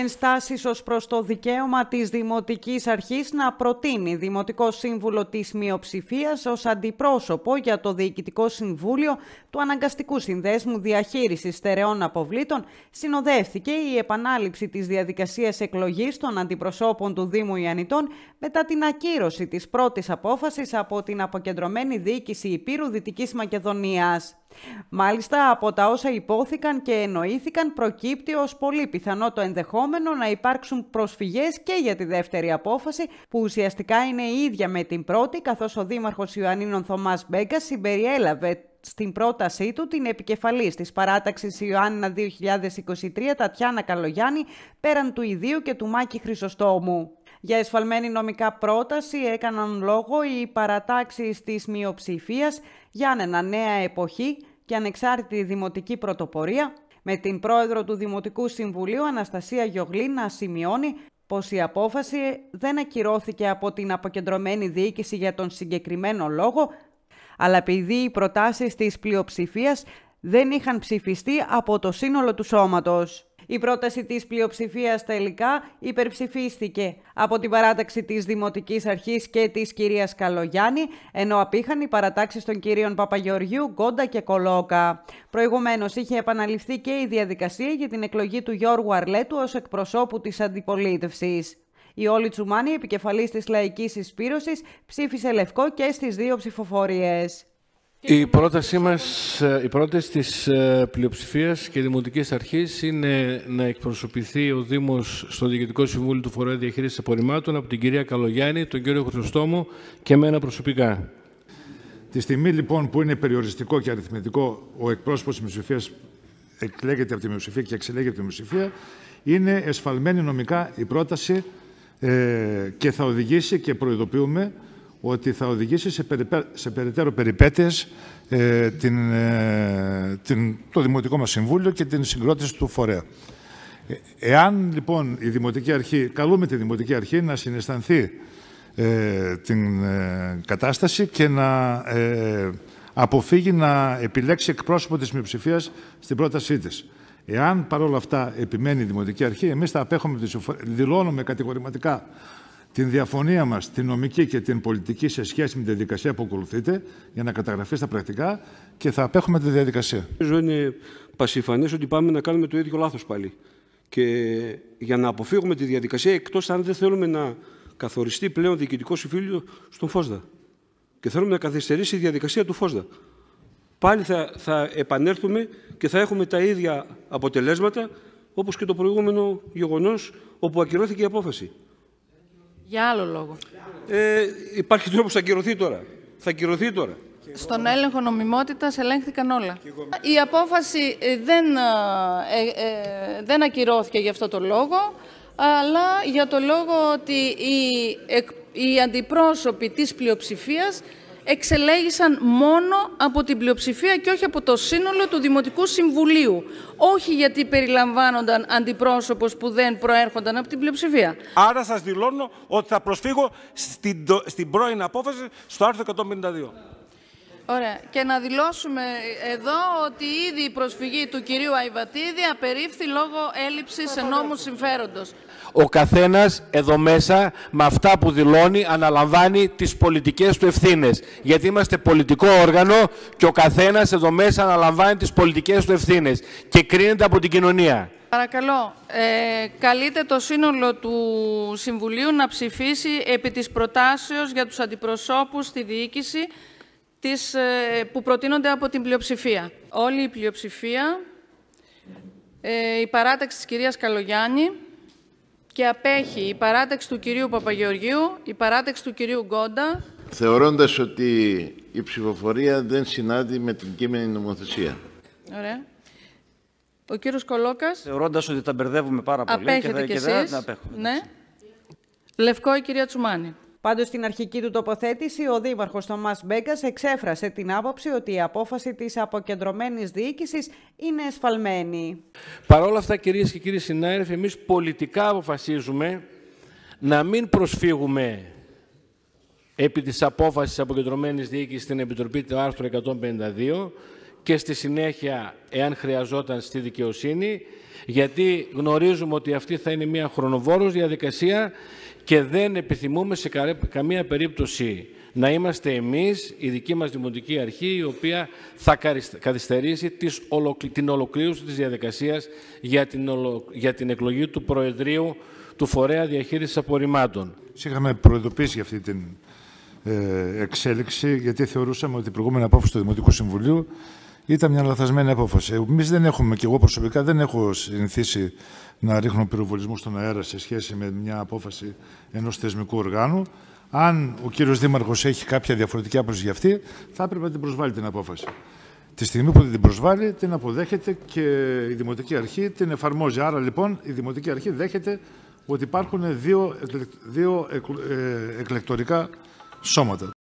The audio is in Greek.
Ενστάσεις ως προς το δικαίωμα της Δημοτικής Αρχής να προτείνει Δημοτικό Σύμβουλο της Μειοψηφίας ως αντιπρόσωπο για το Διοικητικό Συμβούλιο του Αναγκαστικού Συνδέσμου Διαχείρισης Στερεών Αποβλήτων συνοδεύθηκε η επανάληψη της διαδικασίας εκλογής των αντιπροσώπων του Δήμου Ιαννητών μετά την ακύρωση της πρώτης απόφασης από την αποκεντρωμένη διοίκηση Υπήρου Δυτικής Μακεδονίας. Μάλιστα, από τα όσα υπόθηκαν και εννοήθηκαν προκύπτει ως πολύ πιθανό το ενδεχόμενο ενδεχόμενο να υπάρξουν προσφυγές και για τη δεύτερη απόφαση, που ουσιαστικά είναι η ίδια με την πρώτη, καθώς ο Δήμαρχος Ιωαννίνων Θωμάς Μπέγκα συμπεριέλαβε στην πρότασή του την επικεφαλή της παράταξης Ιωάννα 2023 Τατιάνα Καλογιάννη πέραν του Ιδίου και του Μάκη Χρυσοστόμου. Για εσφαλμένη νομικά πρόταση έκαναν λόγο οι παρατάξεις της μειοψηφίας για Νέα Εποχή και Ανεξάρτητη Δημοτική Πρωτοπορία, με την πρόεδρο του Δημοτικού Συμβουλίου Αναστασία Γιογλή να σημειώνει πως η απόφαση δεν ακυρώθηκε από την αποκεντρωμένη διοίκηση για τον συγκεκριμένο λόγο, αλλά επειδή οι προτάσεις της πλειοψηφίας δεν είχαν ψηφιστεί από το σύνολο του σώματος. Η πρόταση της πλειοψηφίας τελικά υπερψηφίστηκε από την παράταξη της Δημοτικής Αρχής και της κυρίας Καλογιάννη, ενώ απήχαν οι παρατάξεις των κυρίων Παπαγεωργιού, Γκόντα και Κολόκα. Προηγουμένως είχε επαναληφθεί και η διαδικασία για την εκλογή του Γιώργου Αρλέτου ως εκπροσώπου της αντιπολίτευσης. Η Όλη Τσουμάνη, επικεφαλής της Λαϊκής Εισπύρωσης, ψήφισε λευκό και στις δύο ψηφοφορίες. Η πρότασή μας, ε, η πρόταση της ε, πλειοψηφίας και Δημοτικής Αρχής είναι να εκπροσωπηθεί ο Δήμος στο Διοικητικό Συμβούλιο του Φορέα Διαχείρισης Απορριμμάτων από την κυρία Καλογιάννη, τον κύριο Χρυστόμο και εμένα προσωπικά. Τη στιγμή λοιπόν που είναι περιοριστικό και αριθμητικό ο εκπρόσωπος της μειοψηφίας εκλέγεται από τη μειοψηφία και εξελέγεται από τη μειοψηφία, είναι εσφαλμένη νομικά η πρόταση ε, και θα οδηγήσει και προειδοποιούμε ότι θα οδηγήσει σε, περιπέ, σε περιπέτειες ε, την, ε, την, το Δημοτικό μας Συμβούλιο και την συγκρότηση του φορέα. Ε, εάν λοιπόν η Δημοτική Αρχή, καλούμε τη Δημοτική Αρχή να συναισθανθεί ε, την κατάσταση και να αποφύγει να επιλέξει εκπρόσωπο της μειοψηφίας στην πρότασή της. Εάν παρόλα αυτά επιμένει η Δημοτική Αρχή, εμείς θα απέχουμε, δηλώνουμε κατηγορηματικά την διαφωνία μας, την νομική και την πολιτική σε σχέση με τη διαδικασία που ακολουθείτε, για να καταγραφείς στα πρακτικά και θα απέχουμε τη διαδικασία. Νομίζω είναι πασιφανές ότι πάμε να κάνουμε το ίδιο λάθος πάλι. Και για να αποφύγουμε τη διαδικασία, εκτός αν δεν θέλουμε να καθοριστεί πλέον διοικητικό συμφίλιο στον Φόσδα. Και θέλουμε να καθυστερήσει η διαδικασία του Φόσδα. Πάλι θα, θα επανέλθουμε και θα έχουμε τα ίδια αποτελέσματα όπως και το προηγούμενο γεγονός όπου ακυρώθηκε η απόφαση. Για άλλο λόγο. Ε, υπάρχει τρόπο να ακυρωθεί τώρα. Θα ακυρωθεί τώρα. Στον έλεγχο νομιμότητας ελέγχθηκαν όλα. Η απόφαση ε, δεν, ε, δεν ακυρώθηκε για αυτό το λόγο, αλλά για το λόγο ότι οι, οι αντιπρόσωποι της πλειοψηφίας εξελέγησαν μόνο από την πλειοψηφία και όχι από το σύνολο του Δημοτικού Συμβουλίου. Όχι γιατί περιλαμβάνονταν αντιπρόσωπος που δεν προέρχονταν από την πλειοψηφία. Άρα σας δηλώνω ότι θα προσφύγω στην, στην πρώην απόφαση στο άρθρο 152. Ωραία. Και να δηλώσουμε εδώ ότι ήδη η προσφυγή του κυρίου Αϊβατίδη απερίφθη λόγω έλλειψης νόμου συμφέροντος. Ο καθένας εδώ μέσα με αυτά που δηλώνει αναλαμβάνει τις πολιτικές του ευθύνες. Γιατί είμαστε πολιτικό όργανο και ο καθένας εδώ μέσα αναλαμβάνει τις πολιτικές του ευθύνες. και κρίνεται από την κοινωνία. Παρακαλώ, ε, καλείται το σύνολο του Συμβουλίου να ψηφίσει επί της προτάσεως για τους αντιπροσώπους στη διοίκηση τις, ε, που προτείνονται από την πλειοψηφία. Όλη η πλειοψηφία, ε, η παράταξη της κυρίας Καλογιάννη και απέχει η παράταξη του κυρίου Παπαγεωργίου, η παράταξη του κυρίου Γκόντα. Θεωρώντας ότι η ψηφοφορία δεν συνάδει με την κείμενη νομοθεσία. Ωραία. Ο κύριος Κολόκας. Θεωρώντας ότι τα μπερδεύουμε πάρα πολύ. και, ναι. Λευκό η κυρία Τσουμάνη. Πάντως στην αρχική του τοποθέτηση ο Δήμαρχος Θωμάς Μπέγκας εξέφρασε την άποψη ότι η απόφαση της αποκεντρωμένης διοίκησης είναι εσφαλμένη. Παρ' όλα αυτά κυρίες και κύριοι συνάδελφοι, εμείς πολιτικά αποφασίζουμε να μην προσφύγουμε επί της απόφασης αποκεντρωμένης διοίκησης στην Επιτροπή του άρθρου 152 και στη συνέχεια, εάν χρειαζόταν, στη δικαιοσύνη, γιατί γνωρίζουμε ότι αυτή θα είναι μια χρονοβόρος διαδικασία και δεν επιθυμούμε σε καμία περίπτωση να είμαστε εμείς, η δική μας Δημοτική Αρχή, η οποία θα καθυστερήσει την ολοκλήρωση της διαδικασίας για την εκλογή του Προεδρείου του Φορέα Διαχείρισης Απορριμμάτων. Είχαμε προειδοποιήσει για αυτή την ε, εξέλιξη, γιατί θεωρούσαμε ότι η προηγούμενη απόφαση του Δημοτικού Συμβουλίου ήταν μια λαθασμένη απόφαση. Εμείς δεν έχουμε, και εγώ προσωπικά δεν έχω συνηθίσει να ρίχνω πυροβολισμού στον αέρα σε σχέση με μια απόφαση ενός θεσμικού οργάνου. Αν ο κύριος Δήμαρχος έχει κάποια διαφορετική άποψη για αυτή, θα έπρεπε να την προσβάλλει την απόφαση. Τη στιγμή που την προσβάλλει, την αποδέχεται και η Δημοτική Αρχή την εφαρμόζει. Άρα λοιπόν η Δημοτική Αρχή δέχεται ότι υπάρχουν δύο, δύο ε, εκλεκτορικά σώματα.